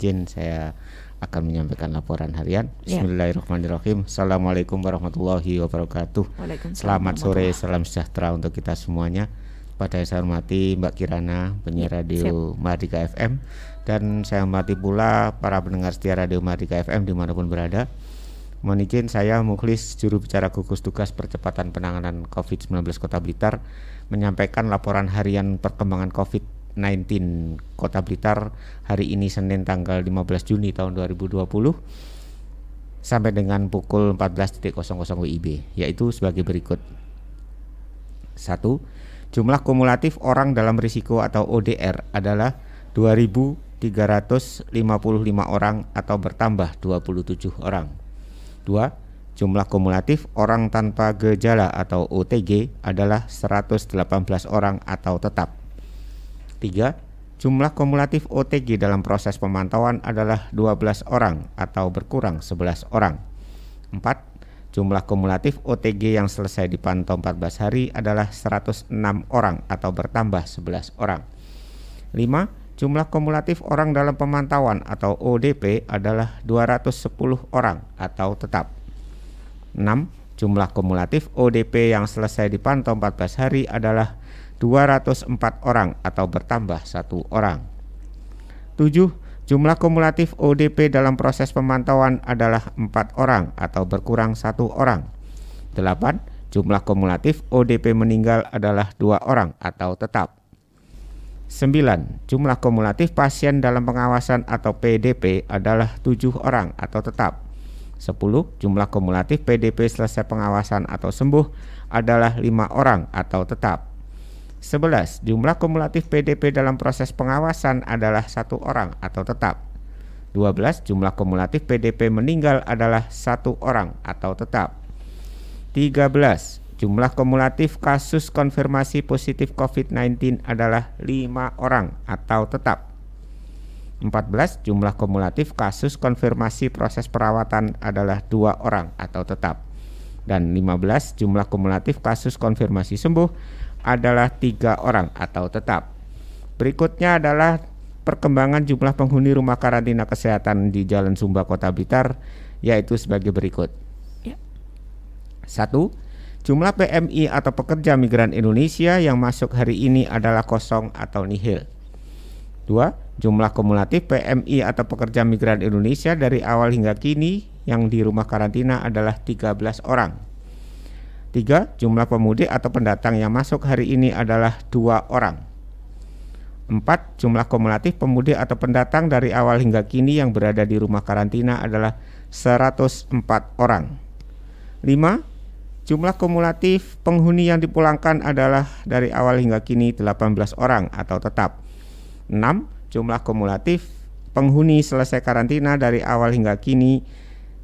izin saya akan menyampaikan laporan harian. Ya. Bismillahirrahmanirrahim. Assalamualaikum warahmatullahi wabarakatuh. Selamat sore, salam sejahtera untuk kita semuanya. Pada saya hormati Mbak Kirana, penyiar ya, radio Mardika FM dan saya hormati pula para pendengar setia radio Mardika FM dimanapun berada. Mohon izin saya Mukhlis juru bicara gugus tugas percepatan penanganan COVID-19 Kota Blitar menyampaikan laporan harian perkembangan COVID Kota Blitar hari ini Senin tanggal 15 Juni tahun 2020 sampai dengan pukul 14.00 WIB yaitu sebagai berikut. 1. Jumlah kumulatif orang dalam risiko atau ODR adalah 2355 orang atau bertambah 27 orang. 2. Jumlah kumulatif orang tanpa gejala atau OTG adalah 118 orang atau tetap. 3. Jumlah kumulatif OTG dalam proses pemantauan adalah 12 orang atau berkurang 11 orang. 4. Jumlah kumulatif OTG yang selesai dipantau 14 hari adalah 106 orang atau bertambah 11 orang. 5. Jumlah kumulatif orang dalam pemantauan atau ODP adalah 210 orang atau tetap. 6. Jumlah kumulatif ODP yang selesai dipantau 14 hari adalah 204 orang atau bertambah satu orang. 7. Jumlah kumulatif ODP dalam proses pemantauan adalah empat orang atau berkurang satu orang. 8. Jumlah kumulatif ODP meninggal adalah dua orang atau tetap. 9. Jumlah kumulatif pasien dalam pengawasan atau PDP adalah tujuh orang atau tetap. 10. Jumlah kumulatif PDP selesai pengawasan atau sembuh adalah lima orang atau tetap. 11. Jumlah kumulatif PDP dalam proses pengawasan adalah satu orang atau tetap. 12. Jumlah kumulatif PDP meninggal adalah satu orang atau tetap. 13. Jumlah kumulatif kasus konfirmasi positif COVID-19 adalah lima orang atau tetap. 14. Jumlah kumulatif kasus konfirmasi proses perawatan adalah dua orang atau tetap. Dan 15. Jumlah kumulatif kasus konfirmasi sembuh adalah tiga orang atau tetap. Berikutnya adalah perkembangan jumlah penghuni rumah karantina kesehatan di Jalan Sumba Kota Blitar yaitu sebagai berikut. Ya. Satu, jumlah PMI atau pekerja migran Indonesia yang masuk hari ini adalah kosong atau nihil. Dua, jumlah kumulatif PMI atau pekerja migran Indonesia dari awal hingga kini yang di rumah karantina adalah 13 orang. 3. Jumlah pemudik atau pendatang yang masuk hari ini adalah dua orang. 4. Jumlah kumulatif pemudik atau pendatang dari awal hingga kini yang berada di rumah karantina adalah 104 orang. 5. Jumlah kumulatif penghuni yang dipulangkan adalah dari awal hingga kini 18 orang atau tetap. 6. Jumlah kumulatif penghuni selesai karantina dari awal hingga kini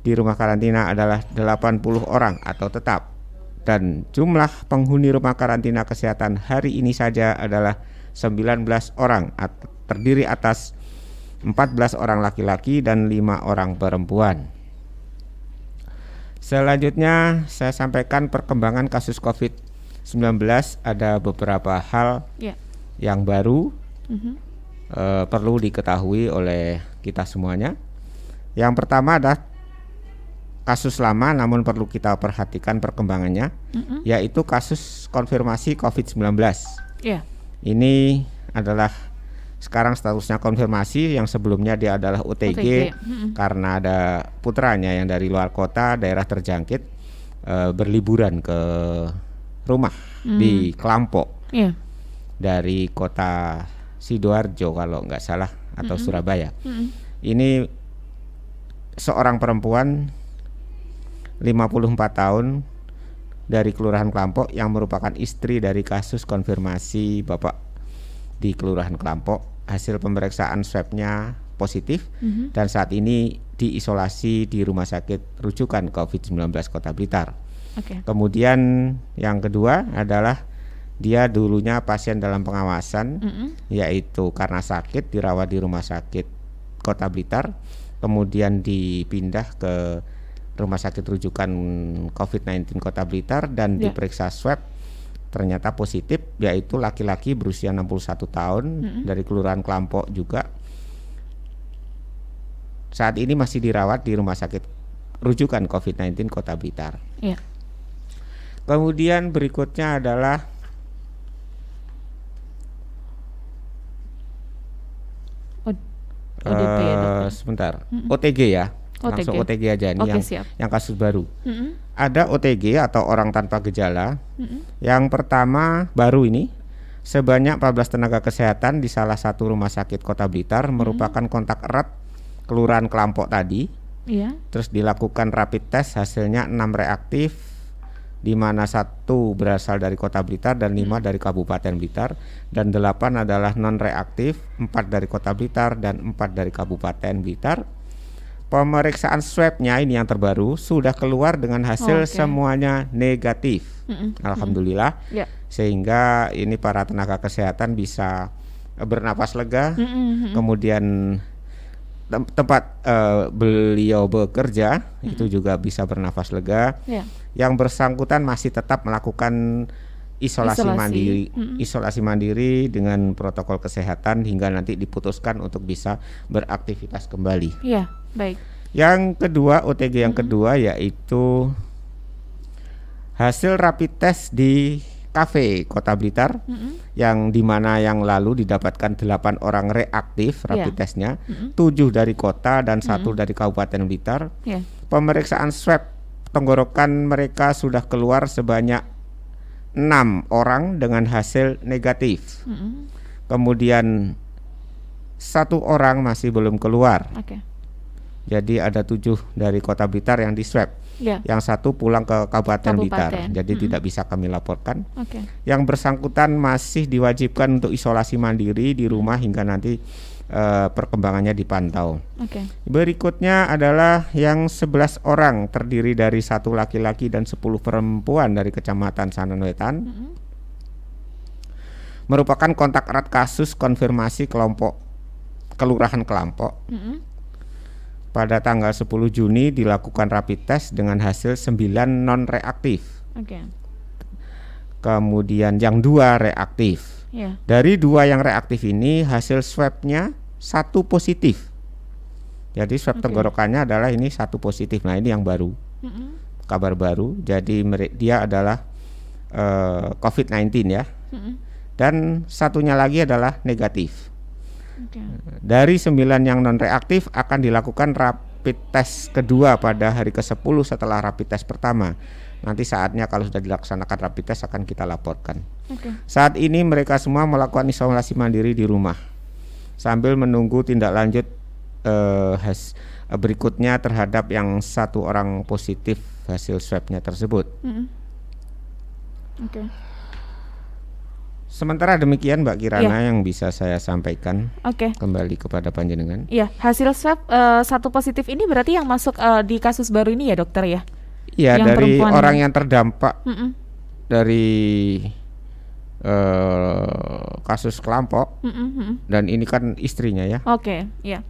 di rumah karantina adalah 80 orang atau tetap dan jumlah penghuni rumah karantina kesehatan hari ini saja adalah 19 orang terdiri atas 14 orang laki-laki dan 5 orang perempuan. Selanjutnya saya sampaikan perkembangan kasus COVID-19 ada beberapa hal yeah. yang baru mm -hmm. uh, perlu diketahui oleh kita semuanya. Yang pertama adalah kasus lama namun perlu kita perhatikan perkembangannya mm-hmm. yaitu kasus konfirmasi COVID-19. Yeah. Ini adalah sekarang statusnya konfirmasi yang sebelumnya dia adalah OTG, OTG. mm karena ada putranya yang dari luar kota daerah terjangkit e, berliburan ke rumah mm. di Kelampok. Yeah. Dari kota Sidoarjo kalau nggak salah atau mm-hmm. Surabaya. Mm-hmm. Ini seorang perempuan 54 tahun dari Kelurahan Kelampok yang merupakan istri dari kasus konfirmasi Bapak di Kelurahan Kelampok. Hasil pemeriksaan swabnya positif mm -hmm. dan saat ini diisolasi di rumah sakit rujukan COVID-19 Kota Blitar. Okay. Kemudian yang kedua adalah dia dulunya pasien dalam pengawasan mm -hmm. yaitu karena sakit dirawat di rumah sakit Kota Blitar kemudian dipindah ke rumah sakit rujukan COVID-19 Kota Blitar dan yeah. diperiksa swab ternyata positif yaitu laki-laki berusia 61 tahun mm -hmm. dari Kelurahan Kelampok juga. Saat ini masih dirawat di rumah sakit rujukan COVID-19 Kota Blitar. Yeah. Kemudian berikutnya adalah ODP ya, dokter. Eh, sebentar. Mm -mm. OTG ya. OTG. langsung OTG aja nih okay, yang yang kasus baru. Mm-hmm. Ada OTG atau orang tanpa gejala. Mm-hmm. Yang pertama baru ini sebanyak 14 tenaga kesehatan di salah satu rumah sakit Kota Blitar mm-hmm. merupakan kontak erat kelurahan Kelampok tadi. Yeah. Terus dilakukan rapid test hasilnya 6 reaktif di mana satu berasal dari Kota Blitar dan lima dari Kabupaten Blitar dan delapan adalah non reaktif, empat dari Kota Blitar dan empat dari Kabupaten Blitar pemeriksaan swabnya ini yang terbaru sudah keluar dengan hasil oh, okay. semuanya negatif. Mm -mm. Alhamdulillah. Mm -mm. Yeah. Sehingga ini para tenaga kesehatan bisa eh, bernapas lega. Mm -mm. Kemudian tem tempat uh, beliau bekerja mm -mm. itu juga bisa bernapas lega. Yeah. Yang bersangkutan masih tetap melakukan isolasi, isolasi. mandiri, hmm isolasi mandiri dengan protokol kesehatan hingga nanti diputuskan untuk bisa beraktivitas kembali. Iya, baik. Yang kedua OTG yang hmm kedua yaitu hasil rapid test di kafe Kota Blitar mm-hmm. yang dimana yang lalu didapatkan 8 orang reaktif iya. rapid yeah. testnya, mm-hmm. 7 dari kota dan satu mm-hmm. dari Kabupaten Blitar. Yeah. Pemeriksaan swab tenggorokan mereka sudah keluar sebanyak enam orang dengan hasil negatif. Mm -hmm. Kemudian satu orang masih belum keluar. Okay. Jadi ada tujuh dari kota Blitar yang di Yeah. Yang satu pulang ke Kabupaten, Kabupaten. Blitar. Jadi mm -hmm. tidak bisa kami laporkan. Okay. Yang bersangkutan masih diwajibkan untuk isolasi mandiri di rumah hingga nanti Eh, perkembangannya dipantau. Okay. Berikutnya adalah yang 11 orang terdiri dari satu laki-laki dan 10 perempuan dari Kecamatan Sanan Mm -hmm. Merupakan kontak erat kasus konfirmasi kelompok Kelurahan Kelampok. Mm -hmm. Pada tanggal 10 Juni dilakukan rapid test dengan hasil 9 non reaktif. Okay. Kemudian yang dua reaktif Yeah. Dari dua yang reaktif ini hasil swabnya satu positif. Jadi swab okay. tenggorokannya adalah ini satu positif. Nah ini yang baru, mm -mm. kabar baru. Jadi dia adalah uh, eh, COVID-19 ya. Mm -mm. Dan satunya lagi adalah negatif. Okay. Dari sembilan yang non reaktif akan dilakukan rapid test kedua pada hari ke-10 setelah rapid test pertama. Nanti saatnya kalau sudah dilaksanakan rapid test akan kita laporkan. Okay. Saat ini mereka semua melakukan isolasi mandiri di rumah sambil menunggu tindak lanjut uh, has, eh, berikutnya terhadap yang satu orang positif hasil swabnya tersebut. Mm -hmm. Okay. Sementara demikian Mbak Kirana yeah. yang bisa saya sampaikan. Okay. Kembali kepada panjenengan. Iya, yeah. hasil swab uh, satu positif ini berarti yang masuk uh, di kasus baru ini ya dokter ya? Iya dari orang yang terdampak mm -mm. dari uh, kasus kelompok mm -mm. dan ini kan istrinya ya. Oke, okay, ya.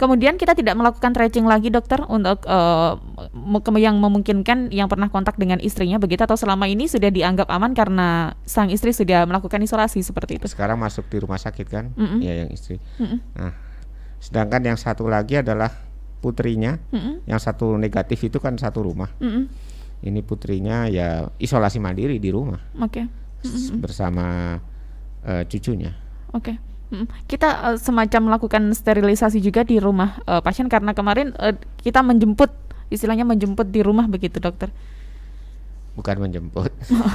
Kemudian kita tidak melakukan tracing lagi dokter untuk uh, yang memungkinkan yang pernah kontak dengan istrinya begitu atau selama ini sudah dianggap aman karena sang istri sudah melakukan isolasi seperti itu. Sekarang masuk di rumah sakit kan? Mm -mm. Ya yang istri. Mm -mm. Nah, sedangkan yang satu lagi adalah putrinya, mm -hmm. yang satu negatif itu kan satu rumah. Mm -hmm. Ini putrinya ya isolasi mandiri di rumah. Oke. Okay. Mm -hmm. Bersama uh, cucunya. Oke. Okay. Kita uh, semacam melakukan sterilisasi juga di rumah uh, pasien karena kemarin uh, kita menjemput, istilahnya menjemput di rumah begitu dokter bukan menjemput. Oh.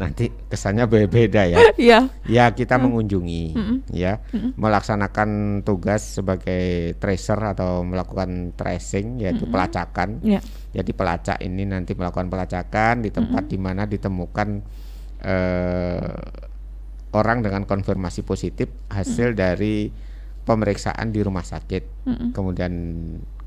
Nanti kesannya berbeda ya. Iya. ya kita hmm. mengunjungi, hmm. ya, hmm. melaksanakan tugas sebagai tracer atau melakukan tracing yaitu hmm. pelacakan. Ya. Jadi pelacak ini nanti melakukan pelacakan di tempat hmm. di mana ditemukan eh, orang dengan konfirmasi positif hasil hmm. dari pemeriksaan di rumah sakit. Hmm. Kemudian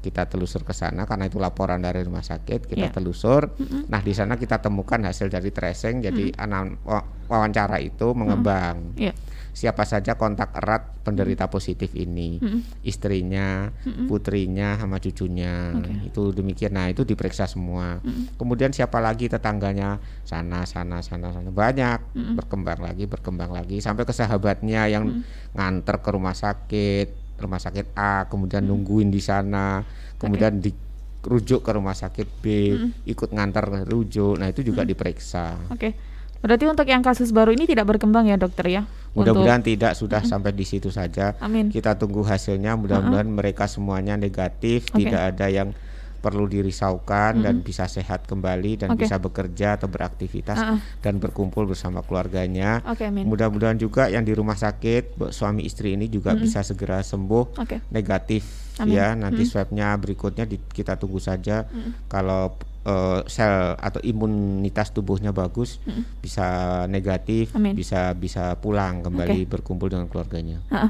kita telusur ke sana karena itu laporan dari rumah sakit kita yeah. telusur mm -hmm. nah di sana kita temukan hasil dari tracing jadi mm -hmm. wawancara itu mengembang mm -hmm. yeah. siapa saja kontak erat penderita positif ini mm -hmm. istrinya mm -hmm. putrinya sama cucunya okay. itu demikian nah itu diperiksa semua mm -hmm. kemudian siapa lagi tetangganya sana sana sana sana banyak mm -hmm. berkembang lagi berkembang lagi sampai ke sahabatnya yang mm -hmm. nganter ke rumah sakit rumah sakit A, kemudian hmm. nungguin di sana, kemudian okay. dirujuk ke rumah sakit B, hmm. ikut ngantar rujuk. Nah, itu juga hmm. diperiksa. Oke. Okay. Berarti untuk yang kasus baru ini tidak berkembang ya, Dokter ya? Mudah-mudahan untuk... tidak sudah hmm. sampai di situ saja. Amin. Kita tunggu hasilnya, mudah-mudahan hmm. mereka semuanya negatif, okay. tidak ada yang perlu dirisaukan hmm. dan bisa sehat kembali dan okay. bisa bekerja atau beraktivitas uh -uh. dan berkumpul bersama keluarganya. Okay, Mudah-mudahan juga yang di rumah sakit suami istri ini juga hmm. bisa segera sembuh okay. negatif amin. ya. Nanti hmm. swabnya berikutnya di, kita tunggu saja hmm. kalau uh, sel atau imunitas tubuhnya bagus, hmm. bisa negatif, Amin. bisa bisa pulang kembali okay. berkumpul dengan keluarganya. Uh, uh,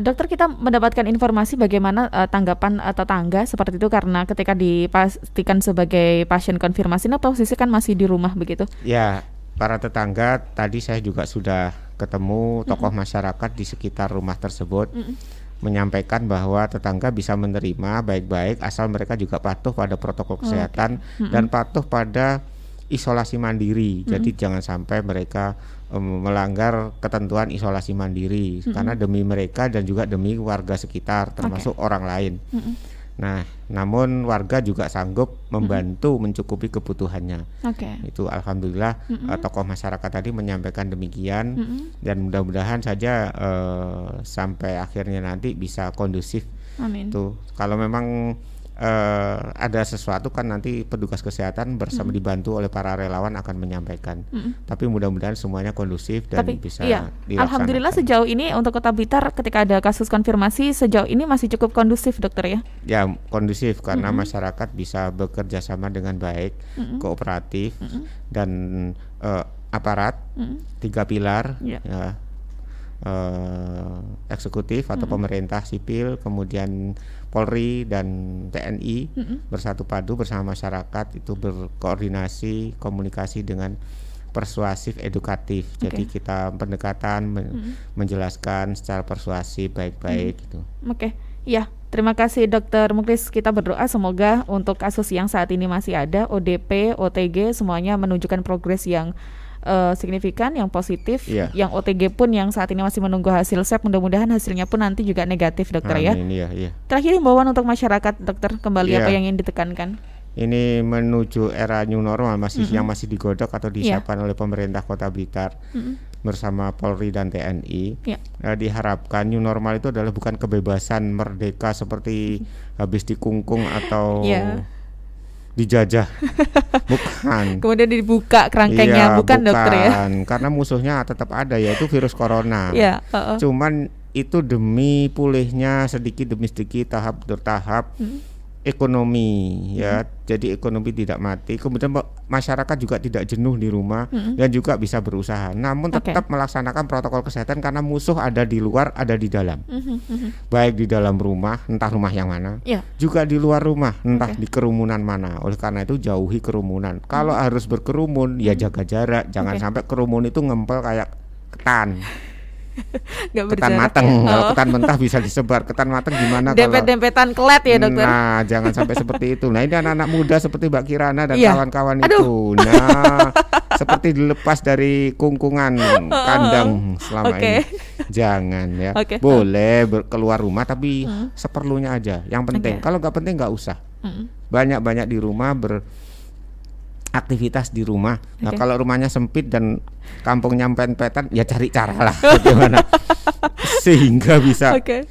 dokter kita mendapatkan informasi bagaimana uh, tanggapan uh, tetangga seperti itu karena ketika dipastikan sebagai pasien konfirmasi, nah posisi kan masih di rumah begitu? Ya, para tetangga tadi saya juga sudah ketemu tokoh mm -hmm. masyarakat di sekitar rumah tersebut. Mm -hmm menyampaikan bahwa tetangga bisa menerima baik-baik asal mereka juga patuh pada protokol oh, kesehatan okay. dan patuh pada isolasi mandiri. -hmm. Jadi jangan sampai mereka um, melanggar ketentuan isolasi mandiri -hmm. karena demi mereka dan juga demi warga sekitar termasuk okay. orang lain. -hmm. Nah, namun warga juga sanggup membantu mm -hmm. mencukupi kebutuhannya. Okay. Itu alhamdulillah mm -hmm. tokoh masyarakat tadi menyampaikan demikian mm -hmm. dan mudah-mudahan saja uh, sampai akhirnya nanti bisa kondusif. Amin. Tuh, kalau memang uh, ada sesuatu kan nanti petugas kesehatan bersama mm. dibantu oleh para relawan akan menyampaikan. Mm. Tapi mudah-mudahan semuanya kondusif dan Tapi, bisa iya. Alhamdulillah sejauh ini untuk Kota Blitar ketika ada kasus konfirmasi sejauh ini masih cukup kondusif dokter ya? Ya kondusif karena mm. masyarakat bisa bekerja sama dengan baik, mm. kooperatif mm. dan uh, aparat mm. tiga pilar. Yeah. Ya, eh, eksekutif atau mm-hmm. pemerintah sipil, kemudian Polri dan TNI mm-hmm. bersatu padu bersama masyarakat itu berkoordinasi komunikasi dengan persuasif edukatif. Okay. Jadi kita pendekatan men mm-hmm. menjelaskan secara persuasi baik-baik mm-hmm. gitu. Oke. Okay. Ya, terima kasih Dokter Muklis. Kita berdoa semoga untuk kasus yang saat ini masih ada ODP, OTG semuanya menunjukkan progres yang uh, signifikan yang positif yeah. yang OTG pun yang saat ini masih menunggu hasil swab mudah-mudahan hasilnya pun nanti juga negatif dokter ya. Amin, ya. ya, ya. Terakhir himbauan untuk masyarakat dokter kembali yeah. apa iya. yang ingin ditekankan? ini menuju era new normal masih mm -hmm. yang masih digodok atau iya. disiapkan yeah. oleh pemerintah Kota Blitar mm -hmm. bersama Polri dan TNI. Yeah. Iya. diharapkan new normal itu adalah bukan kebebasan merdeka seperti habis dikungkung atau yeah dijajah. Bukan. Kemudian dibuka kerangkengnya, iya, bukan, bukan dokter ya. Karena musuhnya tetap ada yaitu virus corona. ya, uh -uh. Cuman itu demi pulihnya sedikit demi sedikit tahap bertahap. Hmm ekonomi ya mm-hmm. jadi ekonomi tidak mati kemudian masyarakat juga tidak jenuh di rumah hmm dan juga bisa berusaha namun tetap okay. melaksanakan protokol kesehatan karena musuh ada di luar ada di dalam hmm baik di dalam rumah entah rumah yang mana yeah. juga di luar rumah entah okay. di kerumunan mana oleh karena itu jauhi kerumunan kalau mm-hmm. harus berkerumun ya jaga jarak jangan okay. sampai kerumun itu ngempel kayak ketan Gak ketan mateng ya? oh. ketan mentah bisa disebar ketan mateng gimana dempet dempetan kalau... kelet ya dokter nah jangan sampai seperti itu nah ini anak-anak muda seperti mbak Kirana dan yeah. kawan-kawan itu nah seperti dilepas dari kungkungan kandang selama okay. ini jangan ya okay. boleh keluar rumah tapi uh seperlunya aja yang penting okay. kalau nggak penting nggak usah hmm. banyak-banyak di rumah ber aktivitas di rumah. Okay. Nah, kalau rumahnya sempit dan kampungnya pen pempetan ya cari cara lah bagaimana sehingga bisa okay.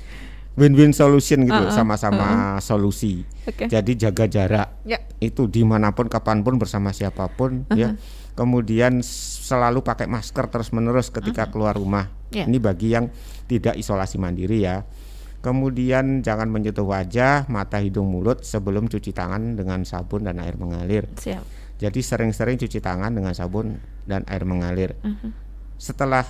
win-win solution gitu, sama-sama uh-uh. solusi. Okay. Jadi jaga jarak. Yeah. Itu dimanapun, kapanpun, bersama siapapun, uh-huh. ya. Kemudian selalu pakai masker terus-menerus ketika uh-huh. keluar rumah. Yeah. Ini bagi yang tidak isolasi mandiri ya. Kemudian jangan menyentuh wajah, mata, hidung, mulut sebelum cuci tangan dengan sabun dan air mengalir. Siap. Jadi sering-sering cuci tangan dengan sabun dan air mengalir. Uh mhm. -huh. Setelah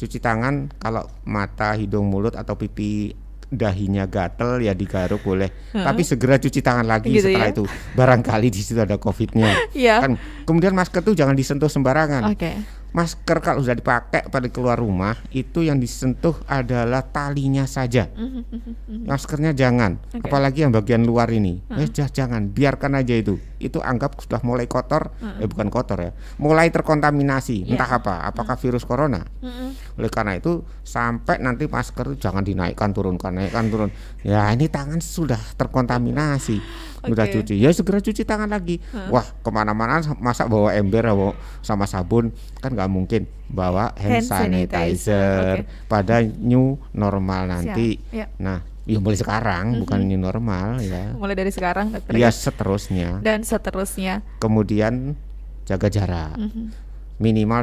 cuci tangan, kalau mata, hidung, mulut atau pipi dahinya gatel ya digaruk boleh, uh -huh. tapi segera cuci tangan lagi gitu setelah ya? itu. Barangkali di situ ada covidnya. yeah. Kan kemudian masker tuh jangan disentuh sembarangan. Okay. Masker kalau sudah dipakai pada keluar rumah itu yang disentuh adalah talinya saja. Mhm, mhm, Maskernya jangan, okay. apalagi yang bagian luar ini. Uh -huh. Eh jangan, biarkan aja itu itu anggap sudah mulai kotor, mm -hmm. eh bukan kotor ya, mulai terkontaminasi yeah. entah apa, apakah mm -hmm. virus corona. Mm -hmm. Oleh karena itu sampai nanti masker jangan dinaikkan turunkan naikkan turun. Ya ini tangan sudah terkontaminasi, okay. sudah cuci. Ya segera cuci tangan lagi. Mm. Wah kemana-mana masa bawa ember bawa sama sabun kan nggak mungkin bawa hand, hand sanitizer, sanitizer. Okay. pada new normal nanti. Yeah. Nah Ya mulai sekarang, mm -hmm. bukan new normal ya. Mulai dari sekarang dokter. Ya seterusnya. Dan seterusnya. Kemudian jaga jarak. Mm -hmm. Minimal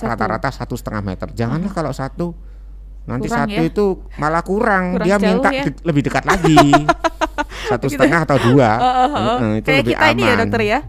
rata-rata satu setengah meter. Janganlah mm-hmm. kalau satu nanti kurang, satu ya? itu malah kurang, kurang dia minta ya? de lebih dekat lagi. satu gitu. setengah atau dua. Oh, oh, oh. itu Kayak lebih kita aman. ini ya dokter ya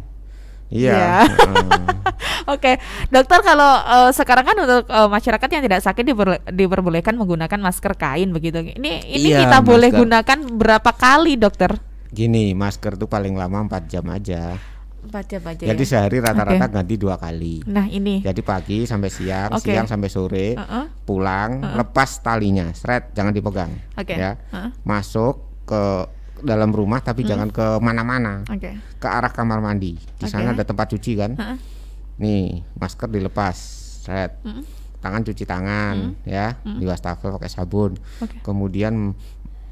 Iya. Yeah. Iya. Oke, okay. dokter kalau uh, sekarang kan untuk uh, masyarakat yang tidak sakit diperle- diperbolehkan menggunakan masker kain begitu. Ini ini yeah, kita masker. boleh gunakan berapa kali, dokter? Gini, masker tuh paling lama 4 jam aja. Empat jam aja. Jadi ya? sehari rata-rata okay. ganti dua kali. Nah ini. Jadi pagi sampai siang, okay. siang sampai sore, uh uh pulang, uh uh lepas talinya, seret, jangan dipegang. Oke. Okay. Ya, uh-uh. masuk ke dalam rumah tapi hmm. jangan ke mana-mana. Okay. Ke arah kamar mandi. Di okay. sana ada tempat cuci kan? Ha? Nih, masker dilepas. Set. Hmm. Tangan cuci tangan hmm. ya, hmm. di wastafel pakai sabun. Okay. Kemudian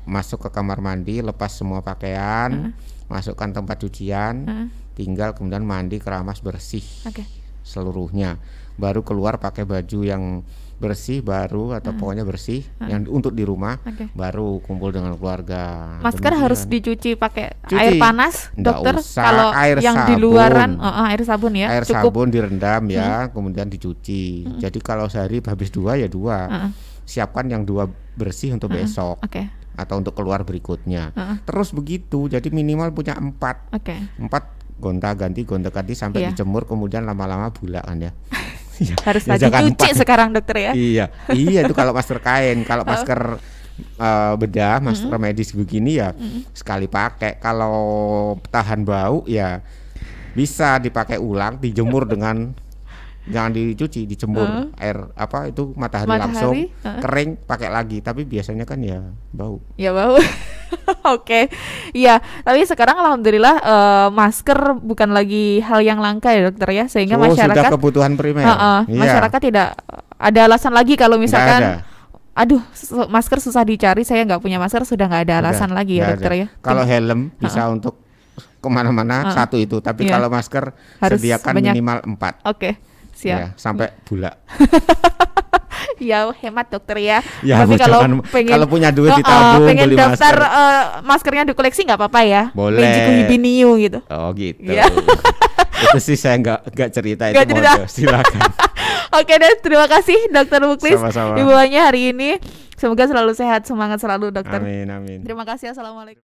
masuk ke kamar mandi, lepas semua pakaian, hmm. masukkan tempat cucian, hmm. tinggal kemudian mandi keramas bersih. Okay. Seluruhnya. Baru keluar pakai baju yang bersih baru atau hmm. pokoknya bersih hmm. yang untuk di rumah okay. baru kumpul dengan keluarga. Masker Demikian. harus dicuci pakai Cuci. air panas, Nggak dokter. Usah. Kalau air yang sabun. di luaran uh, uh, air sabun ya. Air cukup. sabun direndam ya, hmm. kemudian dicuci. Hmm. Jadi kalau sehari habis dua ya dua. Hmm. Siapkan yang dua bersih untuk hmm. besok. Okay. Atau untuk keluar berikutnya. Hmm. Terus begitu. Jadi minimal punya empat. Okay. Empat gonta ganti gonta ganti sampai yeah. dijemur kemudian lama-lama bulakan ya. Iya. Harus ya, rajin cuci empat. sekarang dokter ya. Iya. Iya itu kalau masker kain, kalau oh. masker uh, bedah, masker mm -hmm. medis begini ya mm -hmm. sekali pakai. Kalau tahan bau ya bisa dipakai ulang, dijemur dengan jangan dicuci dicembur uh. air apa itu matahari, matahari langsung uh. kering pakai lagi tapi biasanya kan ya bau ya bau oke okay. ya tapi sekarang alhamdulillah uh, masker bukan lagi hal yang langka ya dokter ya sehingga oh, masyarakat sudah kebutuhan primer uh -uh, yeah. masyarakat tidak ada alasan lagi kalau misalkan aduh masker susah dicari saya nggak punya masker sudah nggak ada alasan Udah, lagi ya dokter ya kalau helm bisa uh -uh. untuk kemana-mana uh -uh. satu itu tapi yeah. kalau masker Harus sediakan banyak. minimal empat oke okay siap. Ya, sampai bulat. ya hemat dokter ya. ya Tapi kalau pengen kalau punya duit oh, oh ditabung uh, pengen beli daftar masker. Uh, maskernya dikoleksi nggak apa-apa ya. Boleh. Benjiku gitu. Oh gitu. Ya. itu sih saya nggak nggak cerita gak itu cerita. silakan. Oke deh, terima kasih dokter Muklis sama hari ini. Semoga selalu sehat, semangat selalu dokter. Amin amin. Terima kasih. Assalamualaikum.